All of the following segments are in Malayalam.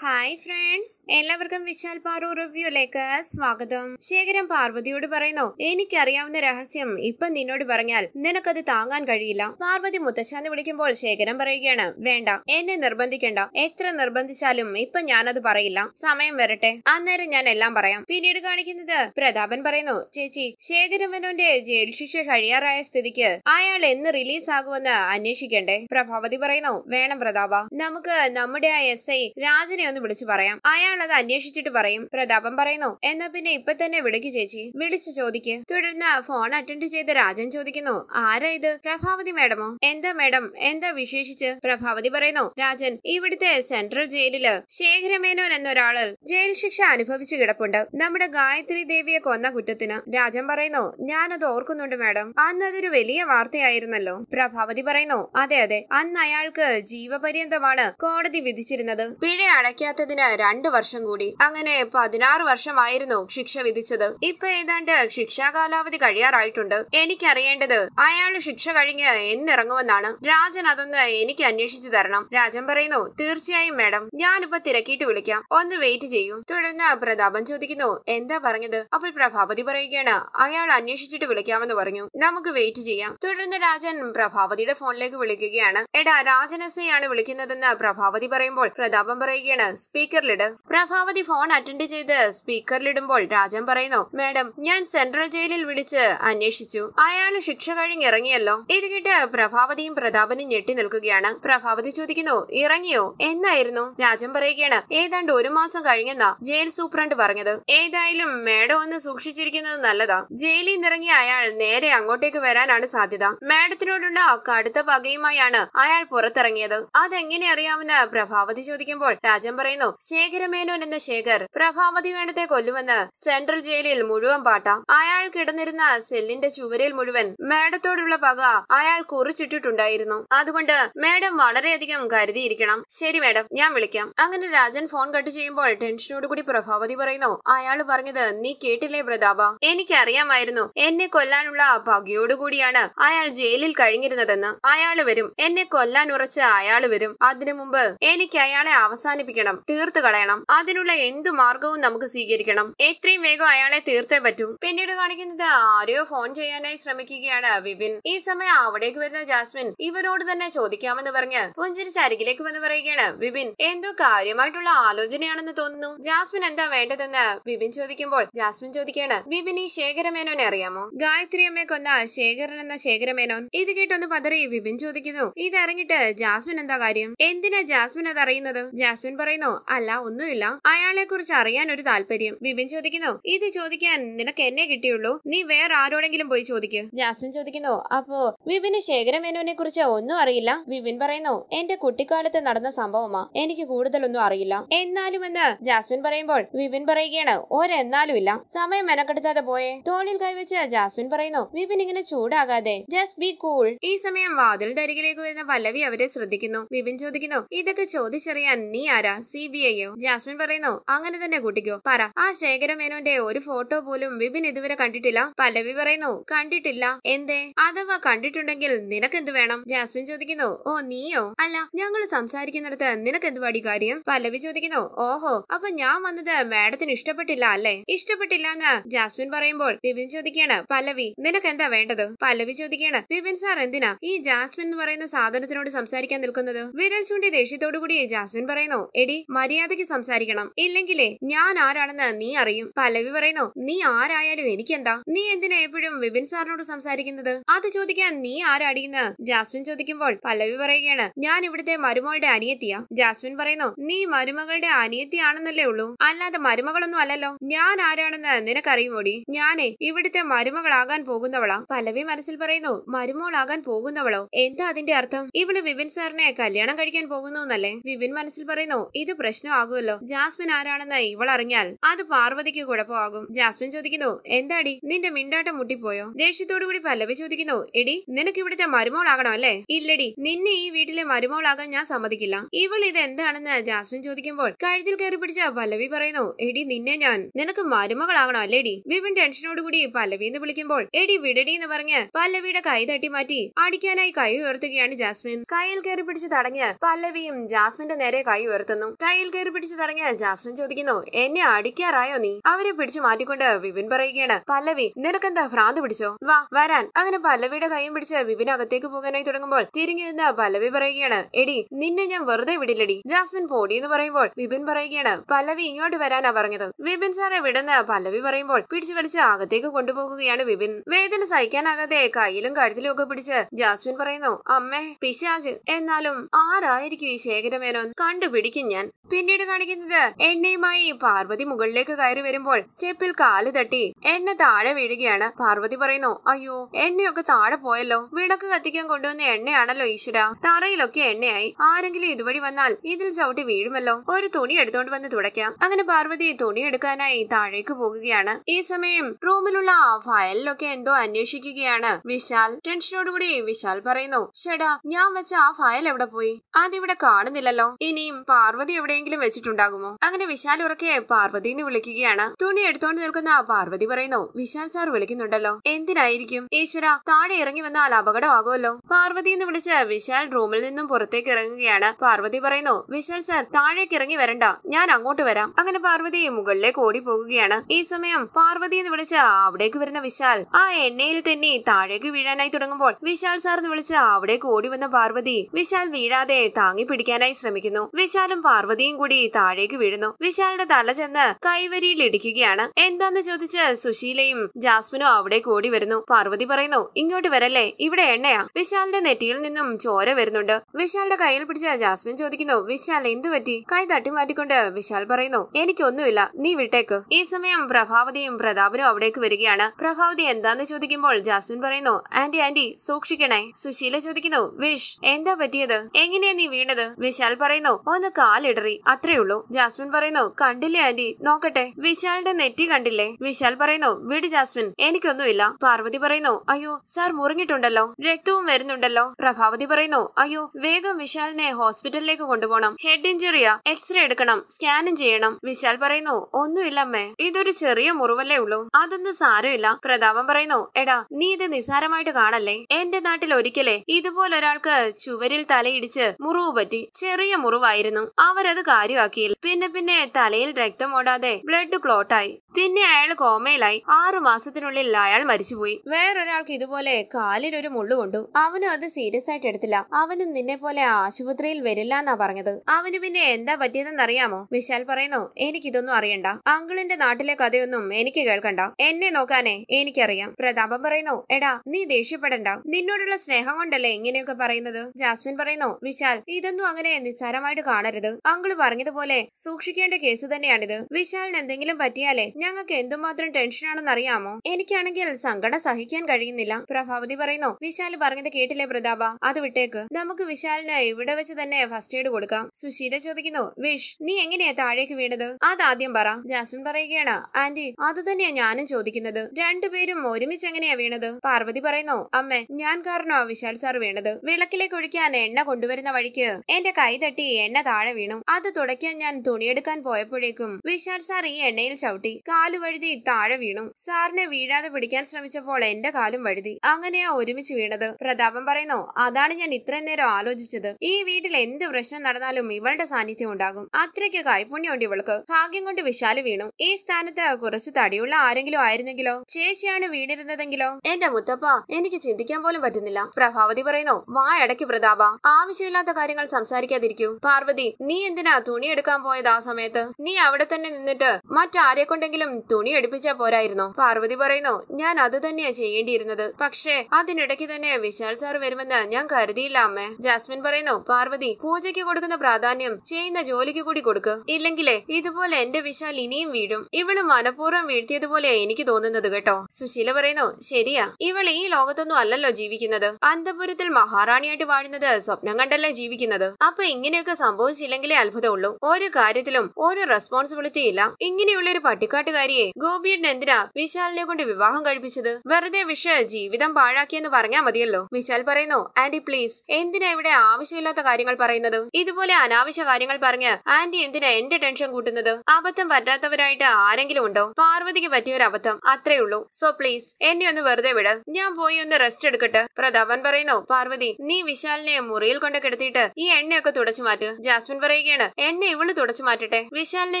ഹായ് ഫ്രണ്ട്സ് എല്ലാവർക്കും വിശാൽ പാറു റിവ്യൂലേക്ക് സ്വാഗതം ശേഖരൻ പാർവതിയോട് പറയുന്നു എനിക്കറിയാവുന്ന രഹസ്യം ഇപ്പൊ നിന്നോട് പറഞ്ഞാൽ നിനക്കത് താങ്ങാൻ കഴിയില്ല പാർവതി മുത്തശ്ശാന്ന് വിളിക്കുമ്പോൾ ശേഖരൻ പറയുകയാണ് വേണ്ട എന്നെ നിർബന്ധിക്കണ്ട എത്ര നിർബന്ധിച്ചാലും ഇപ്പൊ ഞാനത് പറയില്ല സമയം വരട്ടെ അന്നേരം ഞാൻ എല്ലാം പറയാം പിന്നീട് കാണിക്കുന്നത് പ്രതാപൻ പറയുന്നു ചേച്ചി ശേഖരൻ മേനോന്റെ ജയിൽ ശിക്ഷ കഴിയാറായ സ്ഥിതിക്ക് അയാൾ എന്ന് റിലീസ് ആകുമെന്ന് അന്വേഷിക്കണ്ടേ പ്രഭാവതി പറയുന്നു വേണം പ്രതാപ നമുക്ക് നമ്മുടെ ആ എസ് ഐ രാജന അച്ഛനെ ഒന്ന് വിളിച്ചു പറയാം അയാൾ അത് അന്വേഷിച്ചിട്ട് പറയും പ്രതാപം പറയുന്നു എന്നാ പിന്നെ ഇപ്പൊ തന്നെ വിളിക്ക് ചേച്ചി വിളിച്ചു ചോദിക്ക് തുടർന്ന് ഫോൺ അറ്റൻഡ് ചെയ്ത രാജൻ ചോദിക്കുന്നു ആരാ ഇത് പ്രഭാവതി മാഡമോ എന്താ മാഡം എന്താ വിശേഷിച്ച് പ്രഭാവതി പറയുന്നു രാജൻ ഇവിടുത്തെ സെൻട്രൽ ജയിലില് ശേഖരമേനോൻ എന്നൊരാള് ജയിൽ ശിക്ഷ അനുഭവിച്ചു കിടപ്പുണ്ട് നമ്മുടെ ഗായത്രി ദേവിയെ കൊന്ന കുറ്റത്തിന് രാജൻ പറയുന്നു ഞാനത് ഓർക്കുന്നുണ്ട് മാഡം അന്ന് അതൊരു വലിയ വാർത്തയായിരുന്നല്ലോ പ്രഭാവതി പറയുന്നു അതെ അതെ അന്ന് അയാൾക്ക് ജീവപര്യന്തമാണ് കോടതി വിധിച്ചിരുന്നത് പിഴ അടയ്ക്കാത്തതിന് രണ്ടു വർഷം കൂടി അങ്ങനെ പതിനാറ് വർഷമായിരുന്നു ശിക്ഷ വിധിച്ചത് ഇപ്പൊ ഏതാണ്ട് ശിക്ഷാ കാലാവധി കഴിയാറായിട്ടുണ്ട് എനിക്കറിയേണ്ടത് അയാൾ ശിക്ഷ കഴിഞ്ഞ് എന്നിറങ്ങുമെന്നാണ് രാജൻ അതൊന്ന് എനിക്ക് അന്വേഷിച്ചു തരണം രാജൻ പറയുന്നു തീർച്ചയായും മാഡം ഞാനിപ്പോ തിരക്കിയിട്ട് വിളിക്കാം ഒന്ന് വെയിറ്റ് ചെയ്യും തുടർന്ന് പ്രതാപൻ ചോദിക്കുന്നു എന്താ പറഞ്ഞത് അപ്പോൾ പ്രഭാവതി പറയുകയാണ് അയാൾ അന്വേഷിച്ചിട്ട് വിളിക്കാമെന്ന് പറഞ്ഞു നമുക്ക് വെയിറ്റ് ചെയ്യാം തുടർന്ന് രാജൻ പ്രഭാവതിയുടെ ഫോണിലേക്ക് വിളിക്കുകയാണ് എടാ രാജനസയാണ് വിളിക്കുന്നതെന്ന് പ്രഭാവതി പറയുമ്പോൾ പ്രതാപം പറയുകയാണ് ആണ് സ്പീക്കറിലിട് പ്രഭാവതി ഫോൺ അറ്റൻഡ് ചെയ്ത് സ്പീക്കറിലിടുമ്പോൾ രാജൻ പറയുന്നു മാഡം ഞാൻ സെൻട്രൽ ജയിലിൽ വിളിച്ച് അന്വേഷിച്ചു അയാൾ ശിക്ഷ ഇറങ്ങിയല്ലോ ഇത് കേട്ട് പ്രഭാവതിയും പ്രതാപനും ഞെട്ടി നിൽക്കുകയാണ് പ്രഭാവതി ചോദിക്കുന്നു ഇറങ്ങിയോ എന്നായിരുന്നു രാജൻ പറയുകയാണ് ഏതാണ്ട് ഒരു മാസം കഴിഞ്ഞെന്നാ ജയിൽ സൂപ്രണ്ട് പറഞ്ഞത് ഏതായാലും മാഡം ഒന്ന് സൂക്ഷിച്ചിരിക്കുന്നത് നല്ലതാ ജയിലിൽ നിന്നിറങ്ങിയ അയാൾ നേരെ അങ്ങോട്ടേക്ക് വരാനാണ് സാധ്യത മാഡത്തിനോടുള്ള കടുത്ത പകയുമായാണ് അയാൾ പുറത്തിറങ്ങിയത് അതെങ്ങനെ അറിയാമെന്ന് പ്രഭാവതി ചോദിക്കുമ്പോൾ രാജൻ സാക്ഷ്യം പറയുന്നു ശേഖരമേനോൻ എന്ന ശേഖർ പ്രഭാവതി വേണത്തെ കൊല്ലുമെന്ന് സെൻട്രൽ ജയിലിൽ മുഴുവൻ പാട്ട അയാൾ കിടന്നിരുന്ന സെല്ലിന്റെ ചുവരിൽ മുഴുവൻ മേഡത്തോടുള്ള പക അയാൾ കുറിച്ചിട്ടിട്ടുണ്ടായിരുന്നു അതുകൊണ്ട് മേഡം വളരെയധികം കരുതിയിരിക്കണം ശരി മേഡം ഞാൻ വിളിക്കാം അങ്ങനെ രാജൻ ഫോൺ കട്ട് ചെയ്യുമ്പോൾ ടെൻഷനോടുകൂടി പ്രഭാവതി പറയുന്നു അയാൾ പറഞ്ഞത് നീ കേട്ടില്ലേ പ്രതാപ എനിക്കറിയാമായിരുന്നു എന്നെ കൊല്ലാനുള്ള പകയോടുകൂടിയാണ് അയാൾ ജയിലിൽ കഴിഞ്ഞിരുന്നതെന്ന് അയാൾ വരും എന്നെ കൊല്ലാൻ ഉറച്ച് അയാൾ വരും അതിനു മുമ്പ് എനിക്ക് അയാളെ അവസാനിപ്പിക്കണം സ്വീകരിക്കണം തീർത്തു കളയണം അതിനുള്ള എന്തു മാർഗവും നമുക്ക് സ്വീകരിക്കണം എത്രയും വേഗം അയാളെ തീർത്തേ പറ്റൂ പിന്നീട് കാണിക്കുന്നത് ആരെയോ ഫോൺ ചെയ്യാനായി ശ്രമിക്കുകയാണ് വിപിൻ ഈ സമയം അവിടേക്ക് വരുന്ന ജാസ്മിൻ ഇവരോട് തന്നെ ചോദിക്കാമെന്ന് പറഞ്ഞ് പുഞ്ചിരിച്ച് അരികിലേക്ക് വന്ന് പറയുകയാണ് വിപിൻ എന്തോ കാര്യമായിട്ടുള്ള ആലോചനയാണെന്ന് തോന്നുന്നു ജാസ്മിൻ എന്താ വേണ്ടതെന്ന് വിപിൻ ചോദിക്കുമ്പോൾ ജാസ്മിൻ ചോദിക്കുകയാണ് വിപിൻ ഈ ശേഖരമേനോനെ അറിയാമോ ഗായത്രി അമ്മയെ കൊന്ന ശേഖരൻ എന്ന ശേഖരമേനോൻ ഇത് കേട്ടൊന്ന് പതറി വിപിൻ ചോദിക്കുന്നു ഇതറിഞ്ഞിട്ട് ജാസ്മിൻ എന്താ കാര്യം എന്തിനാ ജാസ്മിൻ അത് അറിയുന്നത് ജാസ്മിൻ പറയുന്നു അല്ല ഒന്നുമില്ല അയാളെ കുറിച്ച് അറിയാൻ ഒരു താല്പര്യം വിപിൻ ചോദിക്കുന്നു ഇത് ചോദിക്കാൻ നിനക്ക് എന്നെ കിട്ടിയുള്ളൂ നീ വേറെ ആരോടെങ്കിലും പോയി ചോദിക്കൂ ജാസ്മിൻ ചോദിക്കുന്നു അപ്പോ വിപിന് മേനോനെ കുറിച്ച് ഒന്നും അറിയില്ല വിപിൻ പറയുന്നു എന്റെ കുട്ടിക്കാലത്ത് നടന്ന സംഭവമാ എനിക്ക് കൂടുതലൊന്നും അറിയില്ല എന്നാലും എന്ന് ജാസ്മിൻ പറയുമ്പോൾ വിപിൻ പറയുകയാണ് ഒരെന്നാലും ഇല്ല സമയം മെനക്കെടുത്താതെ പോയെ തോളിൽ കൈവച്ച് ജാസ്മിൻ പറയുന്നു വിപിൻ ഇങ്ങനെ ചൂടാകാതെ ജസ്റ്റ് ബി കൂൾ ഈ സമയം വാതിലിന്റെ അരികിലേക്ക് വരുന്ന പല്ലവി അവരെ ശ്രദ്ധിക്കുന്നു വിപിൻ ചോദിക്കുന്നു ഇതൊക്കെ ചോദിച്ചറിയാൻ നീ ആരാ സി ബി ഐയോ ജാസ്മിൻ പറയുന്നു അങ്ങനെ തന്നെ കൂട്ടിക്കോ പറ ആ ശേഖരമേനോന്റെ ഒരു ഫോട്ടോ പോലും വിപിൻ ഇതുവരെ കണ്ടിട്ടില്ല പല്ലവി പറയുന്നു കണ്ടിട്ടില്ല എന്തേ അഥവാ കണ്ടിട്ടുണ്ടെങ്കിൽ എന്ത് വേണം ജാസ്മിൻ ചോദിക്കുന്നു ഓ നീയോ അല്ല ഞങ്ങൾ സംസാരിക്കുന്നിടത്ത് നിനക്കെന്തുവാടി കാര്യം പല്ലവി ചോദിക്കുന്നു ഓഹോ അപ്പൊ ഞാൻ വന്നത് മാഡത്തിന് ഇഷ്ടപ്പെട്ടില്ല അല്ലേ ഇഷ്ടപ്പെട്ടില്ല എന്ന് ജാസ്മിൻ പറയുമ്പോൾ വിപിൻ ചോദിക്കുകയാണ് പല്ലവി നിനക്ക് എന്താ വേണ്ടത് പല്ലവി ചോദിക്കുകയാണ് വിപിൻ സാർ എന്തിനാ ഈ ജാസ്മിൻ എന്ന് പറയുന്ന സാധനത്തിനോട് സംസാരിക്കാൻ നിൽക്കുന്നത് വിരൽ ചൂണ്ടി ദേഷ്യത്തോടു കൂടി ജാസ്മിൻ പറയുന്നു എടി മര്യാദയ്ക്ക് സംസാരിക്കണം ഇല്ലെങ്കിലേ ഞാൻ ആരാണെന്ന് നീ അറിയും പലവി പറയുന്നു നീ ആരായാലും എനിക്കെന്താ നീ എന്തിനാ എപ്പോഴും വിപിൻ സാറിനോട് സംസാരിക്കുന്നത് അത് ചോദിക്കാൻ നീ ആരാടിയെന്ന് ജാസ്മിൻ ചോദിക്കുമ്പോൾ പലവി പറയുകയാണ് ഞാൻ ഇവിടുത്തെ മരുമകളുടെ അനിയത്തിയാ ജാസ്മിൻ പറയുന്നു നീ മരുമകളുടെ അനിയത്തിയാണെന്നല്ലേ ഉള്ളൂ അല്ലാതെ മരുമകളൊന്നും അല്ലല്ലോ ഞാൻ ആരാണെന്ന് നിനക്കറിയുമോടി ഞാനേ ഇവിടുത്തെ മരുമകളാകാൻ പോകുന്നവളാ പലവി മനസ്സിൽ പറയുന്നു മരുമോളാകാൻ പോകുന്നവളോ എന്താ അതിന്റെ അർത്ഥം ഇവള് വിപിൻ സാറിനെ കല്യാണം കഴിക്കാൻ പോകുന്നു എന്നല്ലേ വിപിൻ മനസ്സിൽ പറയുന്നു ഇത് പ്രശ്നമാകുമല്ലോ ജാസ്മിൻ ആരാണെന്ന് ഇവൾ അറിഞ്ഞാൽ അത് പാർവതിക്ക് കുഴപ്പമാകും ജാസ്മിൻ ചോദിക്കുന്നു എന്താടി നിന്റെ മിണ്ടാട്ടം മുട്ടിപ്പോയോ ദേഷ്യത്തോടു കൂടി പല്ലവി ചോദിക്കുന്നു എടി നിനക്ക് ഇവിടുത്തെ മരുമോളാകണം അല്ലേ ഇല്ലടി നിന്നെ ഈ വീട്ടിലെ മരുമോളാകാൻ ഞാൻ സമ്മതിക്കില്ല ഇവൾ ഇത് എന്താണെന്ന് ജാസ്മിൻ ചോദിക്കുമ്പോൾ കഴുതിൽ കയറി പിടിച്ച പല്ലവി പറയുന്നു എടി നിന്നെ ഞാൻ നിനക്ക് മരുമകളാകണം അല്ലേടി വിപിൻ ടെൻഷനോടുകൂടി പല്ലവി എന്ന് വിളിക്കുമ്പോൾ എടി വിടടി എന്ന് പറഞ്ഞ് പല്ലവിയുടെ കൈ തട്ടി മാറ്റി അടിക്കാനായി കൈ ഉയർത്തുകയാണ് ജാസ്മിൻ കയ്യിൽ കയറി പിടിച്ച് തടഞ്ഞ് പല്ലവിയും ജാസ്മിന്റെ നേരെ കൈ ഉയർത്തുന്നു നിന്നു കയ്യിൽ കയറി പിടിച്ചു തടങ്ങിയ ജാസ്മിൻ ചോദിക്കുന്നു എന്നെ അടിക്കാറായോ നീ അവരെ പിടിച്ചു മാറ്റിക്കൊണ്ട് വിപിൻ പറയുകയാണ് പല്ലവി നിനക്കെന്താ ഭ്രാന്ത് പിടിച്ചോ വാ വരാൻ അങ്ങനെ പല്ലവിയുടെ കൈയും പിടിച്ച് വിപിൻ അകത്തേക്ക് പോകാനായി തുടങ്ങുമ്പോൾ തിരിഞ്ഞു നിന്ന് പല്ലവി പറയുകയാണ് എടി നിന്നെ ഞാൻ വെറുതെ വിടില്ലടി ജാസ്മിൻ പോടി എന്ന് പറയുമ്പോൾ വിപിൻ പറയുകയാണ് പല്ലവി ഇങ്ങോട്ട് വരാനാ പറഞ്ഞത് വിപിൻ സാറെ വിടുന്ന പല്ലവി പറയുമ്പോൾ പിടിച്ചു വലിച്ച് അകത്തേക്ക് കൊണ്ടുപോകുകയാണ് വിപിൻ വേദന സഹിക്കാനാകാതെ കയ്യിലും കഴുത്തിലും ഒക്കെ പിടിച്ച് ജാസ്മിൻ പറയുന്നു അമ്മേ പിശാജ് എന്നാലും ആരായിരിക്കും ഈ ശേഖരമേനോൻ കണ്ടുപിടിക്കും ഞാൻ പിന്നീട് കാണിക്കുന്നത് എണ്ണയുമായി പാർവതി മുകളിലേക്ക് കയറി വരുമ്പോൾ സ്റ്റെപ്പിൽ കാല് തട്ടി എണ്ണ താഴെ വീഴുകയാണ് പാർവതി പറയുന്നു അയ്യോ എണ്ണയൊക്കെ താഴെ പോയല്ലോ വിളക്ക് കത്തിക്കാൻ കൊണ്ടുവന്ന എണ്ണയാണല്ലോ ഈശ്വര തറയിലൊക്കെ എണ്ണയായി ആരെങ്കിലും ഇതുവഴി വന്നാൽ ഇതിൽ ചവിട്ടി വീഴുമല്ലോ ഒരു തുണി എടുത്തോണ്ട് വന്ന് തുടയ്ക്കാം അങ്ങനെ പാർവതി തുണി എടുക്കാനായി താഴേക്ക് പോകുകയാണ് ഈ സമയം റൂമിലുള്ള ഫയലിലൊക്കെ എന്തോ അന്വേഷിക്കുകയാണ് വിശാൽ ടെൻഷനോടുകൂടി വിശാൽ പറയുന്നു ഷെടാ ഞാൻ വെച്ച ആ ഫയൽ എവിടെ പോയി അതിവിടെ കാണുന്നില്ലല്ലോ ഇനിയും പാർവതി പാർവതി എവിടെയെങ്കിലും വെച്ചിട്ടുണ്ടാകുമോ അങ്ങനെ വിശാൽ ഉറക്കെ പാർവതി എന്ന് വിളിക്കുകയാണ് തുണി എടുത്തോണ്ട് നിൽക്കുന്ന പാർവതി പറയുന്നു വിശാൽ സാർ വിളിക്കുന്നുണ്ടല്ലോ എന്തിനായിരിക്കും ഈശ്വര താഴെ ഇറങ്ങി വന്നാൽ അപകടമാകുമല്ലോ പാർവതി എന്ന് വിളിച്ച് വിശാൽ റൂമിൽ നിന്നും പുറത്തേക്ക് ഇറങ്ങുകയാണ് പാർവതി പറയുന്നു വിശാൽ സാർ താഴേക്ക് ഇറങ്ങി വരണ്ട ഞാൻ അങ്ങോട്ട് വരാം അങ്ങനെ പാർവതി മുകളിലേക്ക് ഓടി പോകുകയാണ് ഈ സമയം പാർവതി എന്ന് വിളിച്ച് അവിടേക്ക് വരുന്ന വിശാൽ ആ എണ്ണയിൽ തന്നെ താഴേക്ക് വീഴാനായി തുടങ്ങുമ്പോൾ വിശാൽ സാർ എന്ന് വിളിച്ച് അവിടേക്ക് ഓടി വന്ന പാർവതി വിശാൽ വീഴാതെ താങ്ങി പിടിക്കാനായി ശ്രമിക്കുന്നു വിശാലും പാർവതിയും കൂടി താഴേക്ക് വീഴുന്നു വിശാലിന്റെ തല ചെന്ന് കൈവരിയിൽ ഇടിക്കുകയാണ് എന്താന്ന് ചോദിച്ച് സുശീലയും ജാസ്മിനും അവിടെ കൂടി വരുന്നു പാർവതി പറയുന്നു ഇങ്ങോട്ട് വരല്ലേ ഇവിടെ എണ്ണയാ വിശാലിന്റെ നെറ്റിയിൽ നിന്നും ചോര വരുന്നുണ്ട് വിശാലിന്റെ കയ്യിൽ പിടിച്ച ജാസ്മിൻ ചോദിക്കുന്നു വിശാൽ എന്തു പറ്റി കൈ തട്ടി മാറ്റിക്കൊണ്ട് വിശാൽ പറയുന്നു എനിക്കൊന്നുമില്ല നീ വിട്ടേക്ക് ഈ സമയം പ്രഭാവതിയും പ്രതാപനും അവിടേക്ക് വരികയാണ് പ്രഭാവതി എന്താന്ന് ചോദിക്കുമ്പോൾ ജാസ്മിൻ പറയുന്നു ആന്റി ആന്റി സൂക്ഷിക്കണേ സുശീല ചോദിക്കുന്നു വിഷ് എന്താ പറ്റിയത് എങ്ങനെയാ നീ വീണത് വിശാൽ പറയുന്നു ഒന്ന് കാ കാലിടറി അത്രയുള്ളൂ ജാസ്മിൻ പറയുന്നു കണ്ടില്ലേ ആന്റി നോക്കട്ടെ വിശാലിന്റെ നെറ്റി കണ്ടില്ലേ വിശാൽ പറയുന്നു വിട് ജാസ്മിൻ എനിക്കൊന്നുമില്ല പാർവതി പറയുന്നു അയ്യോ സാർ മുറിഞ്ഞിട്ടുണ്ടല്ലോ രക്തവും വരുന്നുണ്ടല്ലോ പ്രഭാവതി പറയുന്നു അയ്യോ വേഗം വിശാലിനെ ഹോസ്പിറ്റലിലേക്ക് കൊണ്ടുപോകണം ഹെഡ് ഇഞ്ചുറിയാ എക്സ്റേ എടുക്കണം സ്കാനും ചെയ്യണം വിശാൽ പറയുന്നു ഒന്നുമില്ലമ്മേ ഇതൊരു ചെറിയ മുറിവല്ലേ ഉള്ളൂ അതൊന്നും സാരമില്ല പ്രതാപം പറയുന്നു എടാ നീ ഇത് നിസാരമായിട്ട് കാണല്ലേ എന്റെ നാട്ടിൽ ഒരിക്കലേ ഇതുപോലൊരാൾക്ക് ചുവരിൽ തലയിടിച്ച് മുറിവ് പറ്റി ചെറിയ മുറിവായിരുന്നു അവരത് കാര്യമാക്കിയില്ല പിന്നെ പിന്നെ തലയിൽ രക്തം ഓടാതെ ബ്ലഡ് ക്ലോട്ടായി പിന്നെ അയാൾ കോമയിലായി ആറു മാസത്തിനുള്ളിൽ അയാൾ മരിച്ചുപോയി വേറൊരാൾക്ക് ഇതുപോലെ കാലിൽ ഒരു മുള്ളു കൊണ്ടു അവനും അത് സീരിയസ് ആയിട്ട് എടുത്തില്ല അവനും നിന്നെ പോലെ ആശുപത്രിയിൽ വരില്ല എന്നാ പറഞ്ഞത് അവന് പിന്നെ എന്താ പറ്റിയതെന്ന് അറിയാമോ വിശാൽ പറയുന്നു എനിക്കിതൊന്നും അറിയണ്ട അങ്കിളിന്റെ നാട്ടിലെ കഥയൊന്നും എനിക്ക് കേൾക്കണ്ട എന്നെ നോക്കാനേ എനിക്കറിയാം പ്രതാപം പറയുന്നു എടാ നീ ദേഷ്യപ്പെടണ്ട നിന്നോടുള്ള സ്നേഹം കൊണ്ടല്ലേ ഇങ്ങനെയൊക്കെ പറയുന്നത് ജാസ്മിൻ പറയുന്നു വിശാൽ ഇതൊന്നും അങ്ങനെ നിസ്സാരമായിട്ട് കാണരുത് അങ്കിള് പറഞ്ഞതുപോലെ സൂക്ഷിക്കേണ്ട കേസ് തന്നെയാണിത് വിശാലിന് എന്തെങ്കിലും പറ്റിയാലേ ഞങ്ങൾക്ക് എന്തുമാത്രം ടെൻഷനാണെന്ന് അറിയാമോ എനിക്കാണെങ്കിൽ സങ്കടം സഹിക്കാൻ കഴിയുന്നില്ല പ്രഭാവതി പറയുന്നു വിശാൽ പറഞ്ഞത് കേട്ടില്ലേ പ്രതാപ അത് വിട്ടേക്ക് നമുക്ക് വിശാലിന് ഇവിടെ വെച്ച് തന്നെ ഫസ്റ്റ് എയ്ഡ് കൊടുക്കാം സുശീല ചോദിക്കുന്നു വിഷ് നീ എങ്ങനെയാ താഴേക്ക് വീണത് അതാദ്യം പറ ജാസ്മിൻ പറയുകയാണ് ആന്റി അത് തന്നെയാ ഞാനും ചോദിക്കുന്നത് രണ്ടുപേരും ഒരുമിച്ച് എങ്ങനെയാ വീണത് പാർവതി പറയുന്നു അമ്മേ ഞാൻ കാരണം വിശാൽ സാർ വീണത് വിളക്കിലേക്ക് ഒഴിക്കാൻ എണ്ണ കൊണ്ടുവരുന്ന വഴിക്ക് എന്റെ കൈ തട്ടി എണ്ണ താഴെ വീണു അത് തുടയ്ക്കാൻ ഞാൻ തുണിയെടുക്കാൻ പോയപ്പോഴേക്കും വിശാൽ സാർ ഈ എണ്ണയിൽ ചവിട്ടി കാല് വഴുതി താഴെ വീണു സാറിനെ വീഴാതെ പിടിക്കാൻ ശ്രമിച്ചപ്പോൾ എന്റെ കാലും വഴുതി അങ്ങനെയാ ഒരുമിച്ച് വീണത് പ്രതാപം പറയുന്നു അതാണ് ഞാൻ ഇത്രയും നേരം ആലോചിച്ചത് ഈ വീട്ടിൽ എന്ത് പ്രശ്നം നടന്നാലും ഇവളുടെ സാന്നിധ്യം ഉണ്ടാകും അത്രയ്ക്ക് കൈപ്പുണ്യമുണ്ട് ഇവൾക്ക് ഭാഗ്യം കൊണ്ട് വിശാല് വീണു ഈ സ്ഥാനത്ത് കുറച്ച് തടിയുള്ള ആരെങ്കിലും ആയിരുന്നെങ്കിലോ ചേച്ചിയാണ് വീണിരുന്നതെങ്കിലോ എന്റെ മുത്തപ്പ എനിക്ക് ചിന്തിക്കാൻ പോലും പറ്റുന്നില്ല പ്രഭാവതി പറയുന്നു വായടക്കി പ്രതാപ ആവശ്യമില്ലാത്ത കാര്യങ്ങൾ സംസാരിക്കാതിരിക്കും പാർവതി നീ എന്തിനാ തുണി എടുക്കാൻ പോയത് ആ സമയത്ത് നീ അവിടെ തന്നെ നിന്നിട്ട് മറ്റാരെ കൊണ്ടെങ്കിലും തുണി എടുപ്പിച്ചാ പോരായിരുന്നോ പാർവതി പറയുന്നു ഞാൻ അത് തന്നെയാ ചെയ്യേണ്ടിയിരുന്നത് പക്ഷേ അതിനിടയ്ക്ക് തന്നെ വിശാൽ സാർ വരുമെന്ന് ഞാൻ കരുതിയില്ല അമ്മേ ജാസ്മിൻ പറയുന്നു പാർവതി പൂജയ്ക്ക് കൊടുക്കുന്ന പ്രാധാന്യം ചെയ്യുന്ന ജോലിക്ക് കൂടി കൊടുക്ക് ഇല്ലെങ്കിലേ ഇതുപോലെ എന്റെ വിശാൽ ഇനിയും വീഴും ഇവള് മനഃപൂർവ്വം വീഴ്ത്തിയതുപോലെയാ എനിക്ക് തോന്നുന്നത് കേട്ടോ സുശീല പറയുന്നു ശരിയാ ഇവൾ ഈ ലോകത്തൊന്നും അല്ലല്ലോ ജീവിക്കുന്നത് അന്തപുരത്തിൽ മഹാറാണിയായിട്ട് വാഴുന്നത് സ്വപ്നം കണ്ടല്ലേ ജീവിക്കുന്നത് അപ്പൊ ഇങ്ങനെയൊക്കെ സംഭവിച്ചില്ലെങ്കിൽ ഉണ്ടെങ്കിലേ അത്ഭുതമുള്ളൂ ഒരു കാര്യത്തിലും ഒരു റെസ്പോൺസിബിലിറ്റി ഇല്ല ഇങ്ങനെയുള്ള ഒരു പട്ടിക്കാട്ടുകാരിയെ ഗോപിയുടെ എന്തിനാ വിശാലിനെ കൊണ്ട് വിവാഹം കഴിപ്പിച്ചത് വെറുതെ വിഷ ജീവിതം പാഴാക്കിയെന്ന് പറഞ്ഞാ മതിയല്ലോ വിശാൽ പറയുന്നു ആന്റി പ്ലീസ് എന്തിനാ ഇവിടെ ആവശ്യമില്ലാത്ത കാര്യങ്ങൾ പറയുന്നത് ഇതുപോലെ അനാവശ്യ കാര്യങ്ങൾ പറഞ്ഞ് ആന്റി എന്തിനാ എന്റെ ടെൻഷൻ കൂട്ടുന്നത് അബദ്ധം പറ്റാത്തവരായിട്ട് ആരെങ്കിലും ഉണ്ടോ പാർവതിക്ക് പറ്റിയ ഒരു അബദ്ധം അത്രേ ഉള്ളൂ സോ പ്ലീസ് എന്നെ ഒന്ന് വെറുതെ വിട് ഞാൻ പോയി ഒന്ന് റെസ്റ്റ് എടുക്കട്ടെ പ്രതാപൻ പറയുന്നു പാർവതി നീ വിശാലിനെ മുറിയിൽ കൊണ്ടൊക്കെ എടുത്തിട്ട് ഈ എണ്ണയൊക്കെ തുടച്ചു മാറ്റ് ജാസ്മിൻ പറയുന്നു പറയുകയാണ് എന്നെ ഇവള് തുടച്ചു മാറ്റട്ടെ വിശാലിനെ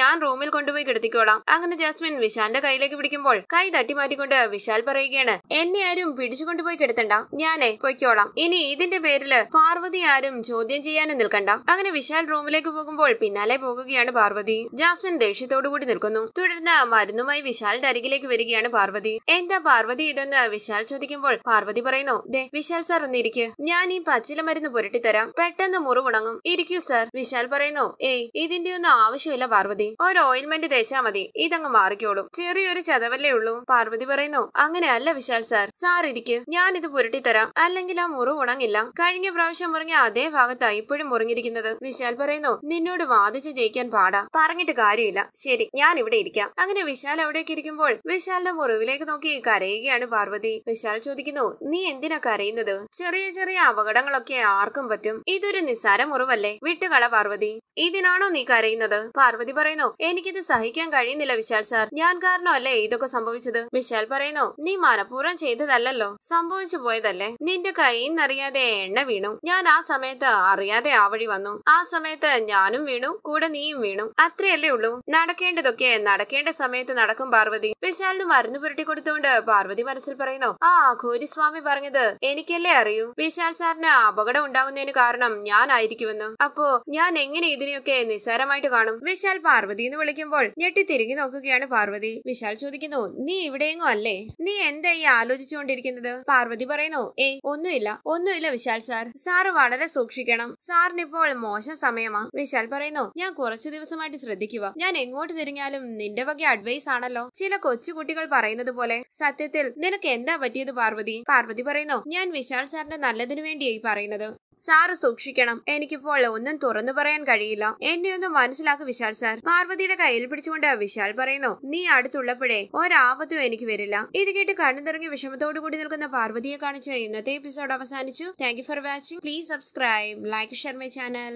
ഞാൻ റൂമിൽ കൊണ്ടുപോയി കിടത്തിക്കോളാം അങ്ങനെ ജാസ്മിൻ വിശാലിന്റെ കയ്യിലേക്ക് പിടിക്കുമ്പോൾ കൈ തട്ടി മാറ്റിക്കൊണ്ട് വിശാൽ പറയുകയാണ് എന്നെ ആരും പിടിച്ചു കൊണ്ടുപോയി കിടത്തണ്ട ഞാനെ പൊയ്ക്കോളാം ഇനി ഇതിന്റെ പേരില് പാർവതി ആരും ചോദ്യം ചെയ്യാനും നിൽക്കണ്ട അങ്ങനെ വിശാൽ റൂമിലേക്ക് പോകുമ്പോൾ പിന്നാലെ പോകുകയാണ് പാർവതി ജാസ്മിൻ ദേഷ്യത്തോടുകൂടി നിൽക്കുന്നു തുടർന്ന് മരുന്നുമായി വിശാലിന്റെ അരികിലേക്ക് വരികയാണ് പാർവതി എന്താ പാർവതി ഇതെന്ന് വിശാൽ ചോദിക്കുമ്പോൾ പാർവതി പറയുന്നു ദേ വിശാൽ സാർ ഒന്നിരിക്കുക ഞാൻ ഈ പച്ചില മരുന്ന് പുരട്ടിത്തരാം പെട്ടെന്ന് മുറിവുണങ്ങും ഇരിക്കൂ സാർ വിശാൽ പറയുന്നു ഏയ് ഇതിന്റെ ഒന്നും ആവശ്യമില്ല പാർവതി ഒരു ഓയിൽമെന്റ് തേച്ചാ മതി ഇതങ്ങ് മാറിക്കോളും ചെറിയൊരു ചതവല്ലേ ഉള്ളൂ പാർവതി പറയുന്നു അങ്ങനെയല്ല വിശാൽ സാർ സാർ ഇരിക്ക് ഞാനിത് പുരട്ടിത്തരാം അല്ലെങ്കിൽ ആ മുറിവ് ഉണങ്ങില്ല കഴിഞ്ഞ പ്രാവശ്യം മുറിഞ്ഞ അതേ ഭാഗത്താ ഇപ്പോഴും മുറിഞ്ഞിരിക്കുന്നത് വിശാൽ പറയുന്നു നിന്നോട് വാദിച്ച് ജയിക്കാൻ പാടാ പറഞ്ഞിട്ട് കാര്യമില്ല ശരി ഞാൻ ഇവിടെ ഇരിക്കാം അങ്ങനെ വിശാൽ അവിടേക്ക് ഇരിക്കുമ്പോൾ വിശാലിന്റെ മുറിവിലേക്ക് നോക്കി കരയുകയാണ് പാർവതി വിശാൽ ചോദിക്കുന്നു നീ എന്തിനാ കരയുന്നത് ചെറിയ ചെറിയ അപകടങ്ങളൊക്കെ ആർക്കും പറ്റും ഇതൊരു നിസ്സാര മുറിവല്ലേ വിട്ടുകള പാർവതി പാർവതി ഇതിനാണോ നീ കരയുന്നത് പാർവതി പറയുന്നു എനിക്കിത് സഹിക്കാൻ കഴിയുന്നില്ല വിശാൽ സാർ ഞാൻ കാരണമല്ലേ ഇതൊക്കെ സംഭവിച്ചത് വിശാൽ പറയുന്നു നീ മനഃപൂർവ്വം ചെയ്തതല്ലോ സംഭവിച്ചു പോയതല്ലേ നിന്റെ കൈയിൽ നിന്നറിയാതെ എണ്ണ വീണു ഞാൻ ആ സമയത്ത് അറിയാതെ ആ വഴി വന്നു ആ സമയത്ത് ഞാനും വീണു കൂടെ നീയും വീണു അത്രയല്ലേ ഉള്ളൂ നടക്കേണ്ടതൊക്കെ നടക്കേണ്ട സമയത്ത് നടക്കും പാർവതി വിശാലിന് മരുന്ന് പുരട്ടി കൊടുത്തുകൊണ്ട് പാർവതി മനസ്സിൽ പറയുന്നു ആ ഘോരിസ്വാമി പറഞ്ഞത് എനിക്കല്ലേ അറിയൂ വിശാൽ സാറിന് അപകടം ഉണ്ടാകുന്നതിന് കാരണം ഞാനായിരിക്കുമെന്ന് അപ്പോ ഞാൻ എങ്ങനെ ഇതിനെയൊക്കെ നിസ്സാരമായിട്ട് കാണും വിശാൽ പാർവതി എന്ന് വിളിക്കുമ്പോൾ ഞെട്ടി തിരിഞ്ഞു നോക്കുകയാണ് പാർവതി വിശാൽ ചോദിക്കുന്നു നീ ഇവിടെയെങ്ങും അല്ലേ നീ എന്താ ഈ ആലോചിച്ചുകൊണ്ടിരിക്കുന്നത് പാർവതി പറയുന്നു ഏ ഒന്നുമില്ല ഒന്നുമില്ല വിശാൽ സാർ സാറ് വളരെ സൂക്ഷിക്കണം സാറിനിപ്പോൾ മോശം സമയമാ വിശാൽ പറയുന്നു ഞാൻ കുറച്ചു ദിവസമായിട്ട് ശ്രദ്ധിക്കുക ഞാൻ എങ്ങോട്ട് തിരിഞ്ഞാലും നിന്റെ വക അഡ്വൈസ് ആണല്ലോ ചില കൊച്ചുകുട്ടികൾ പറയുന്നത് പോലെ സത്യത്തിൽ നിനക്ക് എന്താ പറ്റിയത് പാർവതി പാർവതി പറയുന്നു ഞാൻ വിശാൽ സാറിന്റെ നല്ലതിനു വേണ്ടിയായി പറയുന്നത് സാറ് സൂക്ഷിക്കണം എനിക്കിപ്പോൾ ഒന്നും തുറന്നു പറയാൻ പറയാൻ കഴിയില്ല എന്നെ ഒന്ന് മനസ്സിലാക്കി വിശാൽ സാർ പാർവതിയുടെ കയ്യിൽ പിടിച്ചുകൊണ്ട് വിശാൽ പറയുന്നു നീ അടുത്തുള്ളപ്പോഴേ ഒരാപത്തും എനിക്ക് വരില്ല ഇത് കേട്ട് കണ്ണു നിറങ്ങി വിഷമത്തോടു കൂടി നിൽക്കുന്ന പാർവതിയെ കാണിച്ച ഇന്നത്തെ എപ്പിസോഡ് അവസാനിച്ചു thank for watching please subscribe like share my channel